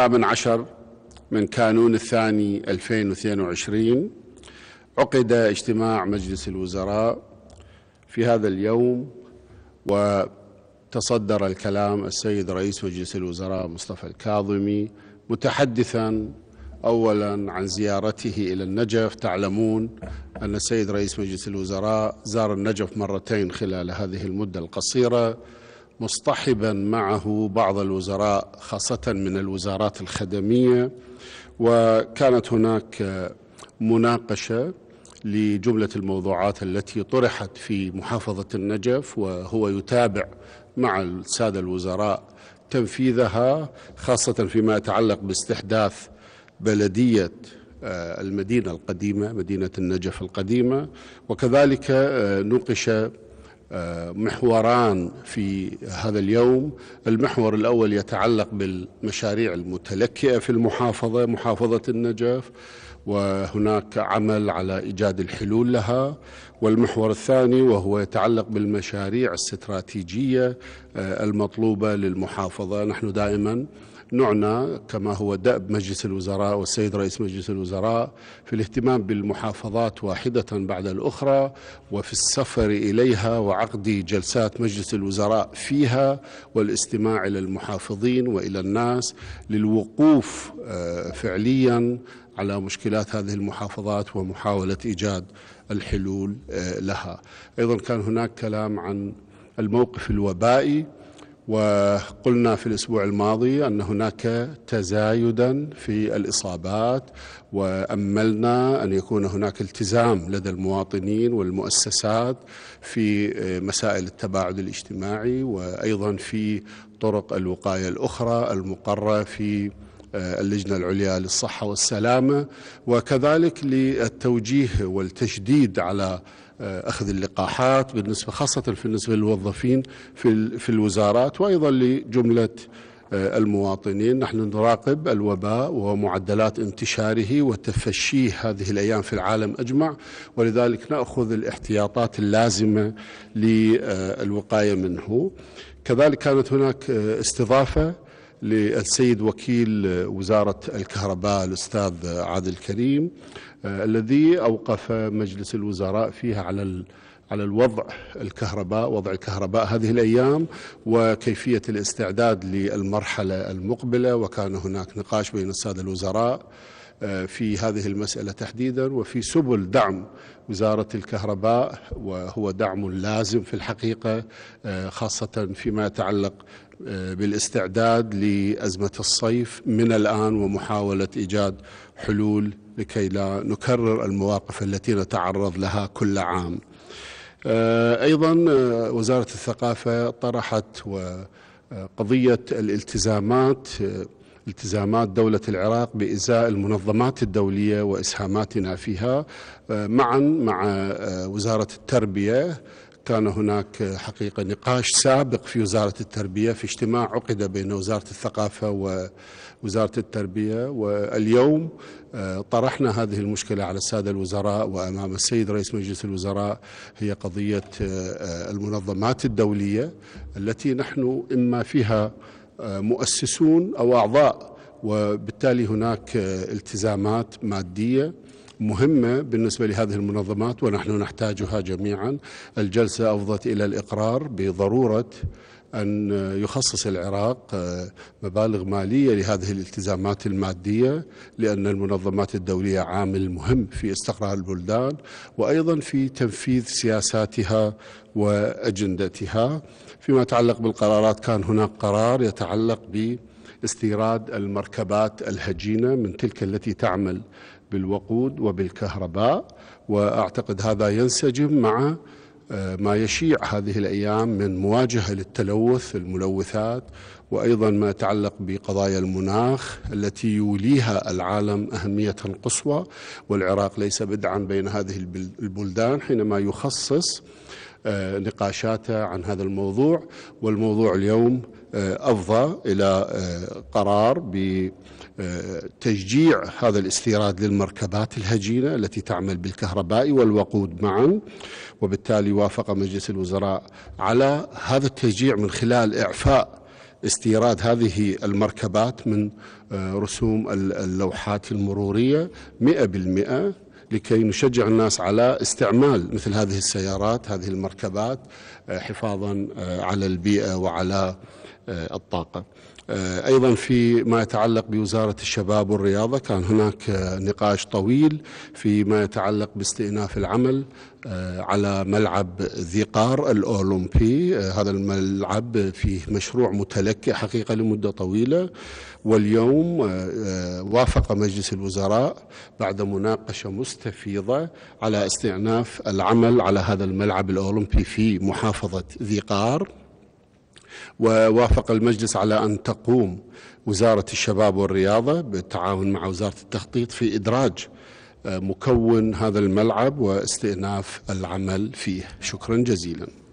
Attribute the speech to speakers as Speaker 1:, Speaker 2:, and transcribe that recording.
Speaker 1: الثامن عشر من كانون الثاني 2022 عقد اجتماع مجلس الوزراء في هذا اليوم وتصدر الكلام السيد رئيس مجلس الوزراء مصطفى الكاظمي متحدثا أولا عن زيارته إلى النجف تعلمون أن السيد رئيس مجلس الوزراء زار النجف مرتين خلال هذه المدة القصيرة مصطحبا معه بعض الوزراء خاصة من الوزارات الخدمية وكانت هناك مناقشة لجملة الموضوعات التي طرحت في محافظة النجف وهو يتابع مع السادة الوزراء تنفيذها خاصة فيما يتعلق باستحداث بلدية آه، المدينة القديمة مدينة النجف القديمة وكذلك آه، نوقش محوران في هذا اليوم المحور الأول يتعلق بالمشاريع المتلكئة في المحافظة محافظة النجف وهناك عمل على إيجاد الحلول لها والمحور الثاني وهو يتعلق بالمشاريع الاستراتيجية آه، المطلوبة للمحافظة نحن دائما نعنى كما هو دأب مجلس الوزراء والسيد رئيس مجلس الوزراء في الاهتمام بالمحافظات واحدة بعد الأخرى وفي السفر إليها وعقد جلسات مجلس الوزراء فيها والاستماع إلى المحافظين وإلى الناس للوقوف آه، فعليا على مشكلات هذه المحافظات ومحاولة إيجاد الحلول آه، لها أيضا كان هناك كلام عن الموقف الوبائي وقلنا في الاسبوع الماضي ان هناك تزايدا في الاصابات واملنا ان يكون هناك التزام لدى المواطنين والمؤسسات في آه، مسائل التباعد الاجتماعي وايضا في طرق الوقايه الاخرى المقره في آه، اللجنة العليا للصحة والسلامة وكذلك للتوجيه والتشديد على آه، أخذ اللقاحات بالنسبة خاصة في النسبة للموظفين في, في الوزارات وأيضا لجملة آه، المواطنين نحن نراقب الوباء ومعدلات انتشاره وتفشيه هذه الأيام في العالم أجمع ولذلك نأخذ الاحتياطات اللازمة للوقاية منه كذلك كانت هناك استضافة للسيد وكيل وزارة الكهرباء الأستاذ عادل كريم آه، الذي أوقف مجلس الوزراء فيها على على الوضع الكهرباء وضع الكهرباء هذه الأيام وكيفية الاستعداد للمرحلة المقبلة وكان هناك نقاش بين السادة الوزراء في هذه المسألة تحديدا وفي سبل دعم وزارة الكهرباء وهو دعم لازم في الحقيقة آه، خاصة فيما يتعلق آه، بالاستعداد لأزمة الصيف من الآن ومحاولة إيجاد حلول لكي لا نكرر المواقف التي نتعرض لها كل عام آه، أيضا وزارة الثقافة طرحت قضية الالتزامات التزامات دولة العراق بإزاء المنظمات الدولية وإسهاماتنا فيها آه، معا مع آه، وزارة التربية كان هناك آه، حقيقة نقاش سابق في وزارة التربية في اجتماع عقد بين وزارة الثقافة ووزارة التربية واليوم طرحنا هذه المشكلة على السادة الوزراء وأمام السيد رئيس مجلس الوزراء هي قضية المنظمات الدولية التي نحن إما فيها مؤسسون أو أعضاء وبالتالي هناك التزامات مادية مهمة بالنسبة لهذه المنظمات ونحن نحتاجها جميعا الجلسة أفضت إلى الإقرار بضرورة أن يخصص العراق آه، مبالغ مالية لهذه الالتزامات المادية لأن المنظمات الدولية عامل مهم في استقرار البلدان وأيضا في تنفيذ سياساتها وأجندتها فيما يتعلق بالقرارات كان هناك قرار يتعلق ب استيراد المركبات الهجينة من تلك التي تعمل بالوقود وبالكهرباء وأعتقد هذا ينسجم مع آه، ما يشيع هذه الأيام من مواجهة للتلوث الملوثات وأيضا ما يتعلق بقضايا المناخ التي يوليها العالم أهمية قصوى والعراق ليس بدعا بين هذه البلدان حينما يخصص آه، نقاشاته عن هذا الموضوع والموضوع اليوم آه، أفضى إلى آه، قرار بتشجيع هذا الاستيراد للمركبات الهجينة التي تعمل بالكهرباء والوقود معا وبالتالي وافق مجلس الوزراء على هذا التشجيع من خلال إعفاء استيراد هذه المركبات من رسوم اللوحات المرورية 100% لكي نشجع الناس على استعمال مثل هذه السيارات هذه المركبات آه، حفاظا آه، على البيئة وعلى آه، الطاقة آه، أيضا فيما يتعلق بوزارة الشباب والرياضة كان هناك آه، نقاش طويل فيما يتعلق باستئناف العمل على ملعب ذي قار الأولمبي هذا الملعب فيه مشروع متلكئ حقيقة لمدة طويلة واليوم وافق مجلس الوزراء بعد مناقشة مستفيضة على استئناف العمل على هذا الملعب الأولمبي في محافظة ذي قار ووافق المجلس على أن تقوم وزارة الشباب والرياضة بالتعاون مع وزارة التخطيط في إدراج آه، مكون هذا الملعب واستئناف العمل فيه شكرا جزيلا